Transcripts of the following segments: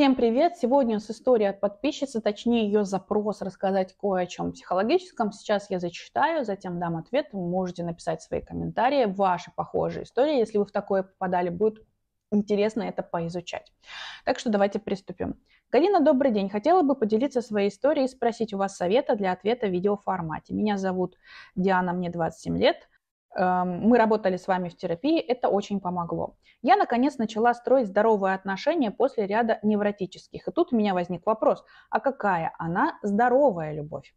Всем привет! Сегодня с историей от подписчицы, точнее ее запрос рассказать кое о чем психологическом. Сейчас я зачитаю, затем дам ответ. Вы можете написать свои комментарии, ваши похожие истории. Если вы в такое попадали, будет интересно это поизучать. Так что давайте приступим. Галина, добрый день. Хотела бы поделиться своей историей и спросить у вас совета для ответа в видеоформате. Меня зовут Диана, мне 27 лет. Эм, мы работали с вами в терапии, это очень помогло. Я, наконец, начала строить здоровые отношения после ряда невротических. И тут у меня возник вопрос, а какая она здоровая любовь?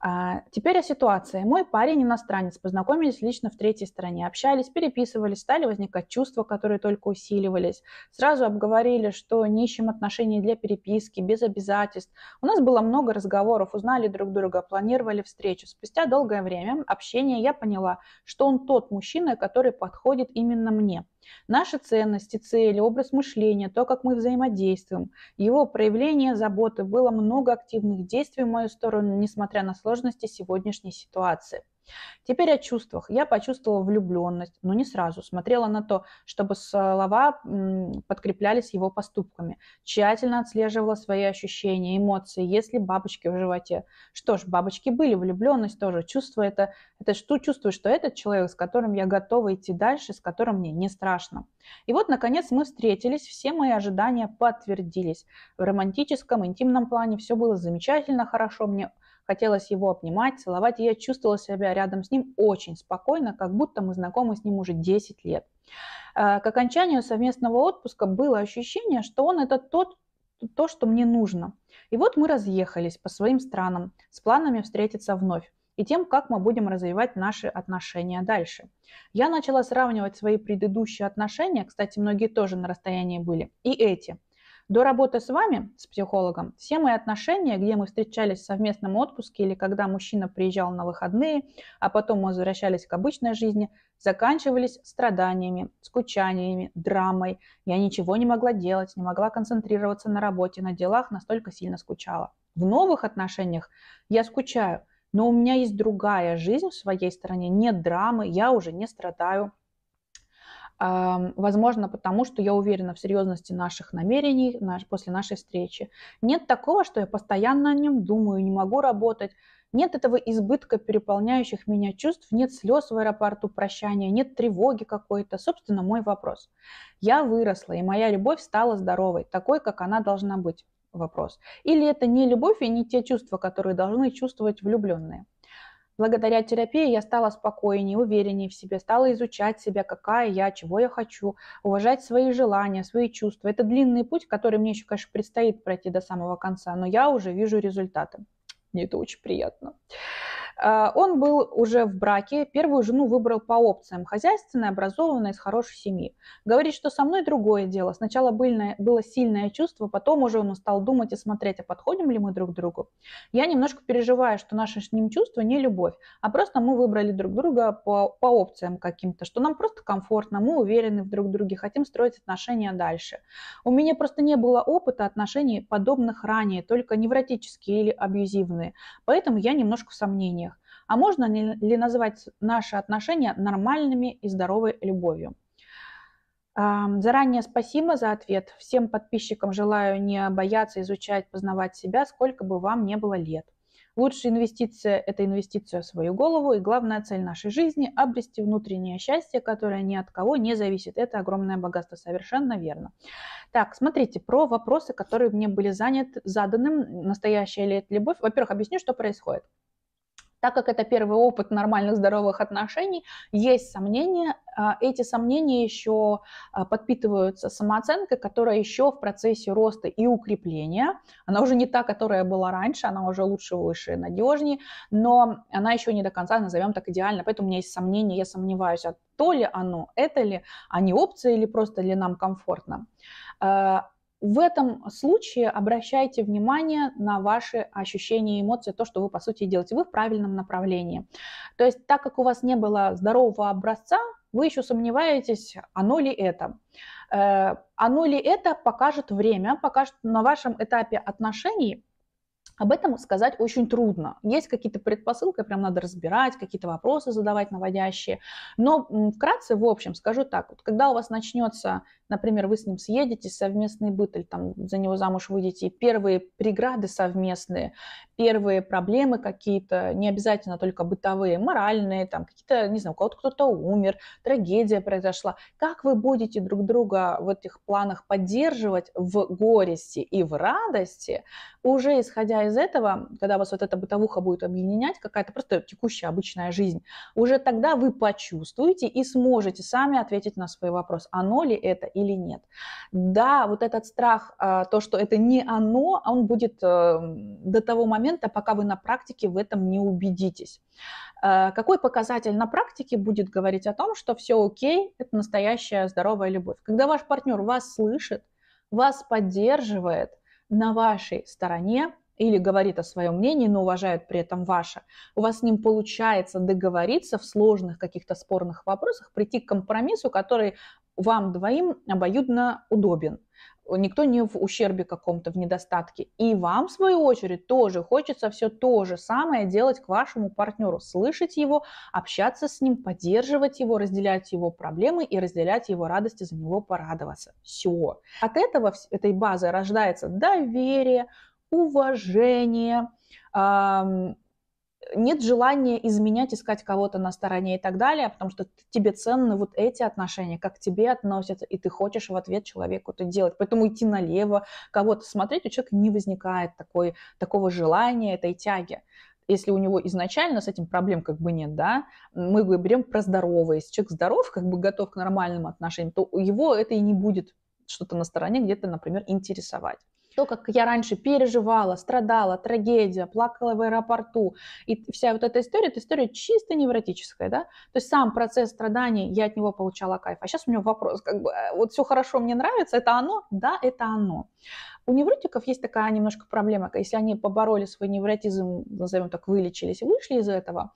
А, теперь о ситуации. Мой парень иностранец, познакомились лично в третьей стране, общались, переписывались, стали возникать чувства, которые только усиливались. Сразу обговорили, что не ищем отношений для переписки, без обязательств. У нас было много разговоров, узнали друг друга, планировали встречу. Спустя долгое время общения я поняла, что он тот мужчина, который подходит именно мне – Наши ценности, цели, образ мышления, то, как мы взаимодействуем, его проявление заботы, было много активных действий в мою сторону, несмотря на сложности сегодняшней ситуации. Теперь о чувствах. Я почувствовала влюбленность, но не сразу. Смотрела на то, чтобы слова подкреплялись его поступками. Тщательно отслеживала свои ощущения, эмоции, если бабочки в животе. Что ж, бабочки были, влюбленность тоже. Чувство это, это что чувствую, что этот человек, с которым я готова идти дальше, с которым мне не страшно. И вот, наконец, мы встретились, все мои ожидания подтвердились. В романтическом, интимном плане все было замечательно, хорошо, мне Хотелось его обнимать, целовать, и я чувствовала себя рядом с ним очень спокойно, как будто мы знакомы с ним уже 10 лет. А, к окончанию совместного отпуска было ощущение, что он это тот, то, что мне нужно. И вот мы разъехались по своим странам с планами встретиться вновь и тем, как мы будем развивать наши отношения дальше. Я начала сравнивать свои предыдущие отношения, кстати, многие тоже на расстоянии были, и эти – до работы с вами, с психологом, все мои отношения, где мы встречались в совместном отпуске или когда мужчина приезжал на выходные, а потом мы возвращались к обычной жизни, заканчивались страданиями, скучаниями, драмой. Я ничего не могла делать, не могла концентрироваться на работе, на делах, настолько сильно скучала. В новых отношениях я скучаю, но у меня есть другая жизнь в своей стороне, нет драмы, я уже не страдаю, Возможно, потому что я уверена в серьезности наших намерений наш, после нашей встречи. Нет такого, что я постоянно о нем думаю, не могу работать. Нет этого избытка переполняющих меня чувств, нет слез в аэропорту прощания, нет тревоги какой-то. Собственно, мой вопрос. Я выросла, и моя любовь стала здоровой, такой, как она должна быть. Вопрос. Или это не любовь и не те чувства, которые должны чувствовать влюбленные? Благодаря терапии я стала спокойнее, увереннее в себе, стала изучать себя, какая я, чего я хочу, уважать свои желания, свои чувства. Это длинный путь, который мне еще, конечно, предстоит пройти до самого конца, но я уже вижу результаты. Мне это очень приятно. А, он был уже в браке, первую жену выбрал по опциям, хозяйственная, образованная, из хорошей семьи. Говорит, что со мной другое дело. Сначала было, сильное чувство, потом уже он стал думать и смотреть, а подходим ли мы друг к другу. Я немножко переживаю, что наше с ним чувство не любовь, а просто мы выбрали друг друга по, по опциям каким-то, что нам просто комфортно, мы уверены в друг друге, хотим строить отношения дальше. У меня просто не было опыта отношений подобных ранее, только невротические или абьюзивные, поэтому я немножко в сомнении а можно ли назвать наши отношения нормальными и здоровой любовью? Заранее спасибо за ответ. Всем подписчикам желаю не бояться изучать, познавать себя, сколько бы вам не было лет. Лучшая инвестиция – это инвестиция в свою голову, и главная цель нашей жизни – обрести внутреннее счастье, которое ни от кого не зависит. Это огромное богатство, совершенно верно. Так, смотрите, про вопросы, которые мне были заняты, заданы, настоящая ли это любовь. Во-первых, объясню, что происходит так как это первый опыт нормальных здоровых отношений, есть сомнения. А, эти сомнения еще а, подпитываются самооценкой, которая еще в процессе роста и укрепления. Она уже не та, которая была раньше, она уже лучше, выше, надежнее, но она еще не до конца, назовем так, идеально. Поэтому у меня есть сомнения, я сомневаюсь, а то ли оно, это ли, а не опция или просто ли нам комфортно. А, в этом случае обращайте внимание на ваши ощущения и эмоции, то, что вы, по сути, делаете. Вы в правильном направлении. То есть так как у вас не было здорового образца, вы еще сомневаетесь, оно ли это. Э, оно ли это покажет время, покажет на вашем этапе отношений, об этом сказать очень трудно. Есть какие-то предпосылки, прям надо разбирать, какие-то вопросы задавать наводящие. Но вкратце, в общем, скажу так. Вот когда у вас начнется, например, вы с ним съедете совместный быт, или там за него замуж выйдете, и первые преграды совместные, первые проблемы какие-то, не обязательно только бытовые, моральные, там какие-то, не знаю, у кого-то кто-то умер, трагедия произошла. Как вы будете друг друга в этих планах поддерживать в горести и в радости, уже исходя из этого, когда вас вот эта бытовуха будет объединять, какая-то просто текущая обычная жизнь, уже тогда вы почувствуете и сможете сами ответить на свой вопрос, оно ли это или нет. Да, вот этот страх, а, то, что это не оно, а он будет э, до того момента, момента, пока вы на практике в этом не убедитесь. Э, какой показатель на практике будет говорить о том, что все окей, это настоящая здоровая любовь? Когда ваш партнер вас слышит, вас поддерживает на вашей стороне, или говорит о своем мнении, но уважает при этом ваше, у вас с ним получается договориться в сложных каких-то спорных вопросах, прийти к компромиссу, который вам двоим обоюдно удобен никто не в ущербе каком-то, в недостатке. И вам, в свою очередь, тоже хочется все то же самое делать к вашему партнеру. Слышать его, общаться с ним, поддерживать его, разделять его проблемы и разделять его радости, за него порадоваться. Все. От этого, этой базы рождается доверие, уважение, эм, нет желания изменять, искать кого-то на стороне и так далее, потому что тебе ценны вот эти отношения, как к тебе относятся, и ты хочешь в ответ человеку это делать. Поэтому идти налево, кого-то смотреть, у человека не возникает такой, такого желания, этой тяги если у него изначально с этим проблем как бы нет, да, мы говорим про здоровое. Если человек здоров, как бы готов к нормальным отношениям, то у его это и не будет что-то на стороне где-то, например, интересовать то, как я раньше переживала, страдала, трагедия, плакала в аэропорту, и вся вот эта история, это история чисто невротическая, да, то есть сам процесс страданий, я от него получала кайф, а сейчас у меня вопрос, как бы, а вот все хорошо, мне нравится, это оно? Да, это оно. У невротиков есть такая немножко проблема, если они побороли свой невротизм, назовем так, вылечились и вышли из этого,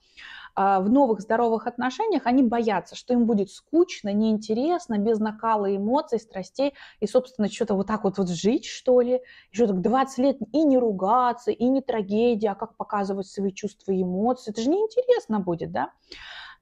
а в новых здоровых отношениях они боятся, что им будет скучно, неинтересно, без накала эмоций, страстей, и, собственно, что-то вот так вот, вот жить, что ли, еще так 20 лет и не ругаться, и не трагедия, а как показывать свои чувства и эмоции. Это же неинтересно будет, да?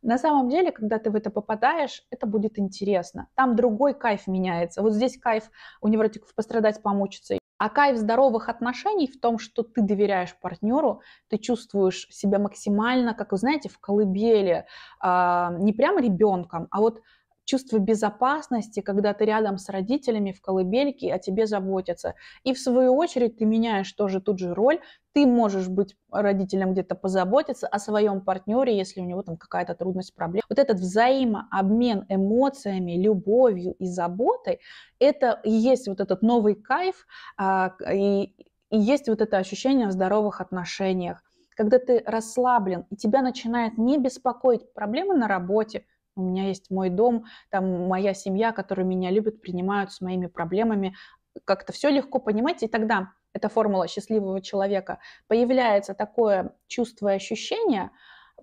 На самом деле, когда ты в это попадаешь, это будет интересно. Там другой кайф меняется. Вот здесь кайф у невротиков пострадать, помучиться. А кайф здоровых отношений в том, что ты доверяешь партнеру, ты чувствуешь себя максимально, как вы знаете, в колыбели, а, не прям ребенком, а вот чувство безопасности, когда ты рядом с родителями в колыбельке, о тебе заботятся. И в свою очередь ты меняешь тоже тут же роль, ты можешь быть родителем где-то позаботиться о своем партнере, если у него там какая-то трудность, проблема. Вот этот взаимообмен эмоциями, любовью и заботой, это и есть вот этот новый кайф, а, и, и есть вот это ощущение в здоровых отношениях когда ты расслаблен, и тебя начинает не беспокоить проблемы на работе, у меня есть мой дом, там моя семья, которая меня любят, принимают с моими проблемами. Как-то все легко понимать, и тогда эта формула счастливого человека, появляется такое чувство и ощущение,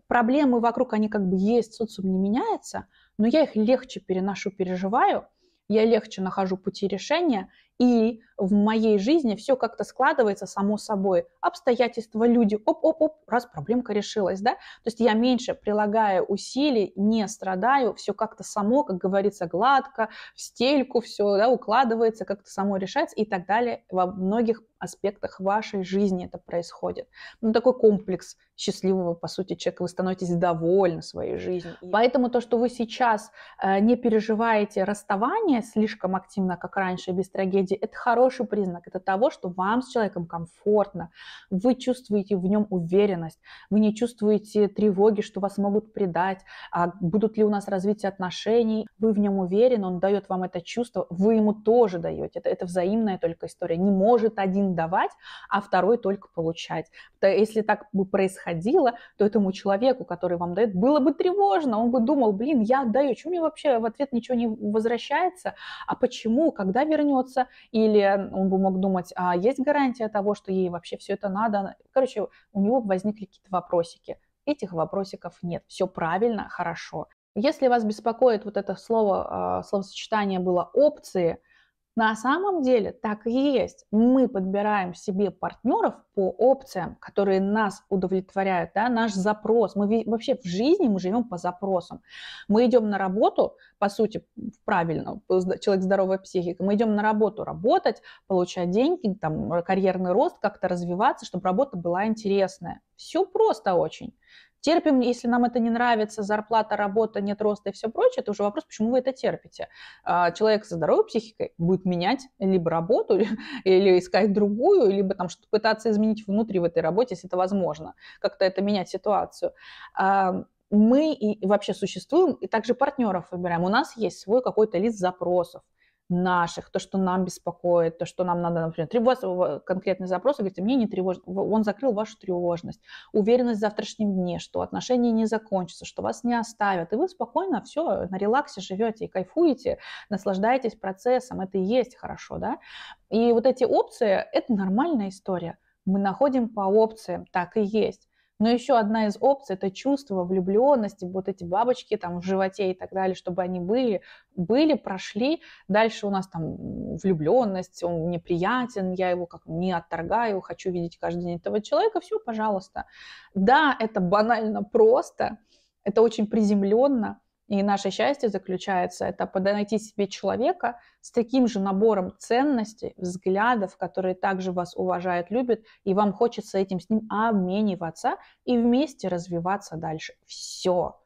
проблемы вокруг, они как бы есть, социум не меняется, но я их легче переношу, переживаю, я легче нахожу пути решения, и в моей жизни все как-то складывается само собой. Обстоятельства, люди, оп-оп-оп, раз проблемка решилась, да? То есть я меньше прилагаю усилий, не страдаю, все как-то само, как говорится, гладко, в стельку все, да, укладывается, как-то само решается и так далее. Во многих аспектах вашей жизни это происходит. Ну, такой комплекс счастливого, по сути, человека. Вы становитесь довольны своей жизнью. И... Поэтому то, что вы сейчас э, не переживаете расставание слишком активно, как раньше, без трагедии, люди, это хороший признак, это того, что вам с человеком комфортно, вы чувствуете в нем уверенность, вы не чувствуете тревоги, что вас могут предать, а будут ли у нас развитие отношений, вы в нем уверены, он дает вам это чувство, вы ему тоже даете, это, это взаимная только история, не может один давать, а второй только получать. Если так бы происходило, то этому человеку, который вам дает, было бы тревожно, он бы думал, блин, я отдаю, что мне вообще в ответ ничего не возвращается, а почему, когда вернется, или он бы мог думать, а есть гарантия того, что ей вообще все это надо. Короче, у него возникли какие-то вопросики. Этих вопросиков нет. Все правильно, хорошо. Если вас беспокоит вот это слово, а, словосочетание было опции – на самом деле так и есть. Мы подбираем себе партнеров по опциям, которые нас удовлетворяют, да, наш запрос. Мы вообще в жизни мы живем по запросам. Мы идем на работу, по сути, правильно, человек здоровая психика, мы идем на работу работать, получать деньги, там, карьерный рост, как-то развиваться, чтобы работа была интересная. Все просто очень. Терпим, если нам это не нравится, зарплата, работа, нет роста и все прочее, это уже вопрос, почему вы это терпите. А, человек со здоровой психикой будет менять либо работу, или искать другую, либо там что-то пытаться изменить внутри в этой работе, если это возможно, как-то это менять ситуацию а, мы и вообще существуем, и также партнеров выбираем. У нас есть свой какой-то лист запросов, наших, то, что нам беспокоит, то, что нам надо, например, тревожиться, э, конкретный запрос, и говорите, мне не тревожно, он закрыл вашу тревожность, уверенность в завтрашнем дне, что отношения не закончатся, что вас не оставят, и вы спокойно все на релаксе живете и кайфуете, наслаждаетесь процессом, это и есть хорошо, да, и вот эти опции, это нормальная история, мы находим по опциям, так и есть. Но еще одна из опций – это чувство влюбленности, вот эти бабочки там в животе и так далее, чтобы они были, были, прошли. Дальше у нас там влюбленность, он неприятен, я его как не отторгаю, хочу видеть каждый день этого человека, все, пожалуйста. Да, это банально просто, это очень приземленно, и наше счастье заключается это подойти себе человека с таким же набором ценностей, взглядов, которые также вас уважают, любят, и вам хочется этим с ним обмениваться и вместе развиваться дальше. Все.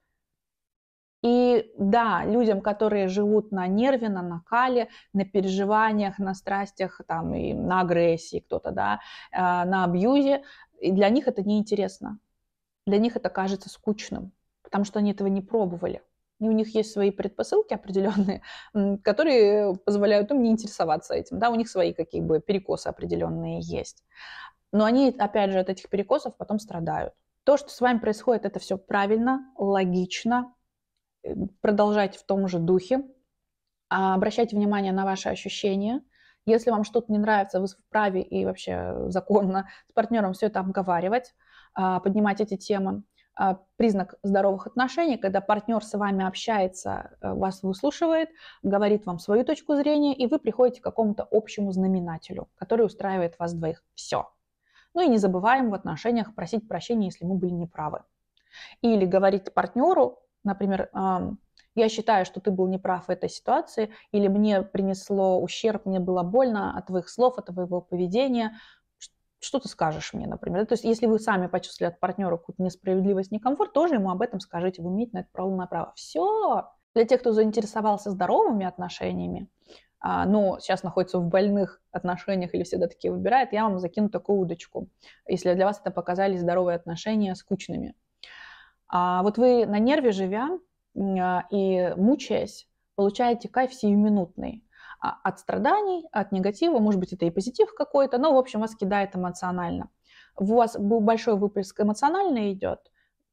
И да, людям, которые живут на нерве, на накале, на переживаниях, на страстях, там, и на агрессии кто-то, да, э, на абьюзе, для них это неинтересно. Для них это кажется скучным, потому что они этого не пробовали и у них есть свои предпосылки определенные, которые позволяют им не интересоваться этим, да, у них свои какие бы перекосы определенные есть. Но они, опять же, от этих перекосов потом страдают. То, что с вами происходит, это все правильно, логично. Э, продолжайте в том же духе. А, обращайте внимание на ваши ощущения. Если вам что-то не нравится, вы вправе и вообще законно с партнером все это обговаривать, а, поднимать эти темы. А, признак здоровых отношений, когда партнер с вами общается, э, вас выслушивает, говорит вам свою точку зрения, и вы приходите к какому-то общему знаменателю, который устраивает вас двоих. Все. Ну и не забываем в отношениях просить прощения, если мы были неправы. Или говорить партнеру, например, я считаю, что ты был неправ в этой ситуации, или мне принесло ущерб, мне было больно от твоих слов, от твоего поведения, что ты скажешь мне, например. То есть если вы сами почувствовали от партнера какую-то несправедливость, некомфорт, тоже ему об этом скажите, вы имеете на это право на право. Все. Для тех, кто заинтересовался здоровыми отношениями, а, ну, сейчас находится в больных отношениях или всегда такие выбирает, я вам закину такую удочку, если для вас это показались здоровые отношения скучными. А вот вы на нерве живя а, и мучаясь, получаете кайф сиюминутный. А, от страданий, от негатива, может быть, это и позитив какой-то, но, в общем, вас кидает эмоционально. У вас был большой выплеск эмоционально идет,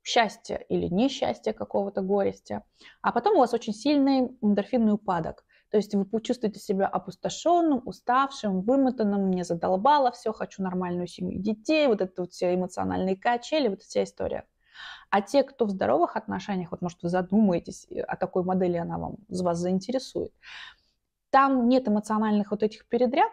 счастье или несчастье какого-то, горести, а потом у вас очень сильный эндорфинный упадок. То есть вы чувствуете себя опустошенным, уставшим, вымотанным, мне задолбало все, хочу нормальную семью детей, вот это вот все эмоциональные качели, вот вся история. А те, кто в здоровых отношениях, вот может вы задумаетесь э, о такой модели, она вам, вас заинтересует, там нет эмоциональных вот этих передряг.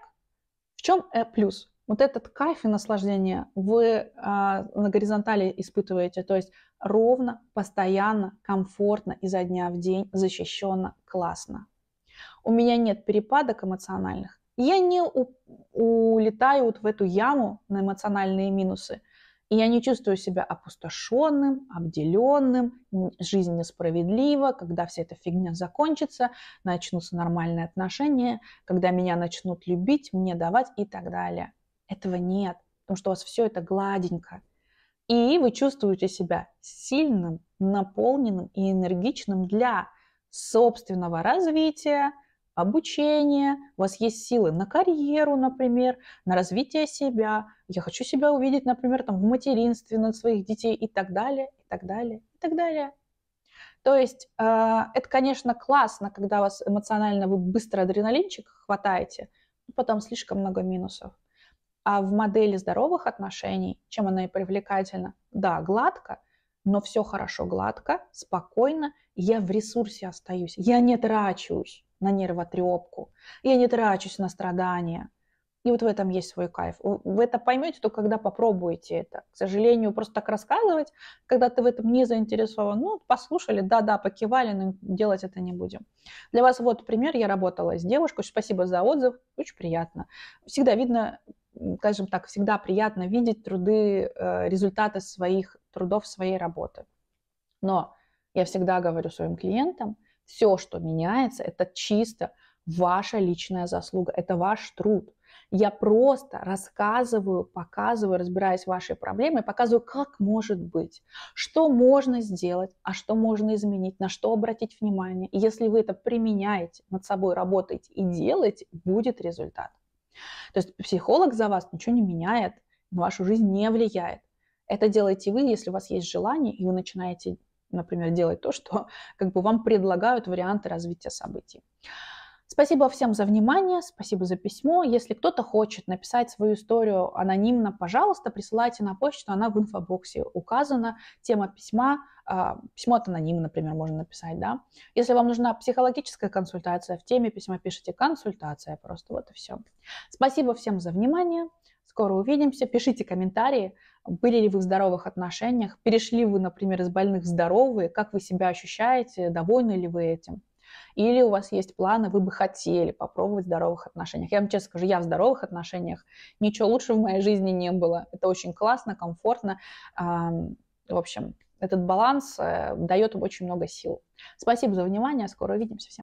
В чем э плюс? Вот этот кайф и наслаждение вы а, на горизонтали испытываете, то есть ровно, постоянно, комфортно, изо дня в день, защищенно, классно. У меня нет перепадок эмоциональных. Я не у, улетаю вот в эту яму на эмоциональные минусы. И я не чувствую себя опустошенным, обделенным, жизнь несправедлива, когда вся эта фигня закончится, начнутся нормальные отношения, когда меня начнут любить, мне давать и так далее. Этого нет, потому что у вас все это гладенько. И вы чувствуете себя сильным, наполненным и энергичным для собственного развития, обучение, у вас есть силы на карьеру, например, на развитие себя. Я хочу себя увидеть, например, там, в материнстве над своих детей и так далее, и так далее, и так далее. То есть э, это, конечно, классно, когда у вас эмоционально вы быстро адреналинчик хватаете, но потом слишком много минусов. А в модели здоровых отношений, чем она и привлекательна, да, гладко, но все хорошо гладко, спокойно, я в ресурсе остаюсь, я не трачусь на нервотрепку. Я не трачусь на страдания. И вот в этом есть свой кайф. Вы это поймете только когда попробуете это. К сожалению, просто так рассказывать, когда ты в этом не заинтересован, ну, послушали, да-да, покивали, но делать это не будем. Для вас вот пример. Я работала с девушкой. Спасибо за отзыв. Очень приятно. Всегда видно, скажем так, всегда приятно видеть труды, э, результаты своих трудов, своей работы. Но я всегда говорю своим клиентам – все, что меняется, это чисто ваша личная заслуга, это ваш труд. Я просто рассказываю, показываю, разбираюсь в вашей проблеме, показываю, как может быть, что можно сделать, а что можно изменить, на что обратить внимание. И если вы это применяете, над собой работаете и делаете, будет результат. То есть психолог за вас ничего не меняет, на вашу жизнь не влияет. Это делаете вы, если у вас есть желание, и вы начинаете например, делать то, что как бы вам предлагают варианты развития событий. Спасибо всем за внимание, спасибо за письмо. Если кто-то хочет написать свою историю анонимно, пожалуйста, присылайте на почту, она в инфобоксе указана. Тема письма, а, письмо от анонима, например, можно написать, да. Если вам нужна психологическая консультация, в теме письма пишите консультация, просто вот и все. Спасибо всем за внимание, скоро увидимся, пишите комментарии были ли вы в здоровых отношениях, перешли вы, например, из больных в здоровые, как вы себя ощущаете, довольны ли вы этим. Или у вас есть планы, вы бы хотели попробовать в здоровых отношениях. Я вам честно скажу, я в здоровых отношениях. Ничего лучше в моей жизни не было. Это очень классно, комфортно. В общем, этот баланс э, дает очень много сил. Спасибо за внимание. Скоро увидимся. Всем